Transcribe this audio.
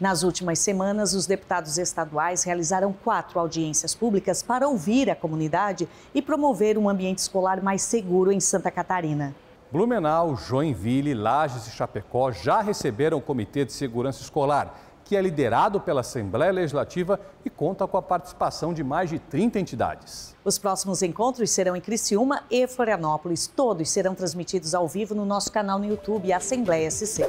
Nas últimas semanas, os deputados estaduais realizaram quatro audiências públicas para ouvir a comunidade e promover um ambiente escolar mais seguro em Santa Catarina. Blumenau, Joinville, Lages e Chapecó já receberam o Comitê de Segurança Escolar, que é liderado pela Assembleia Legislativa e conta com a participação de mais de 30 entidades. Os próximos encontros serão em Criciúma e Florianópolis. Todos serão transmitidos ao vivo no nosso canal no YouTube, Assembleia SC.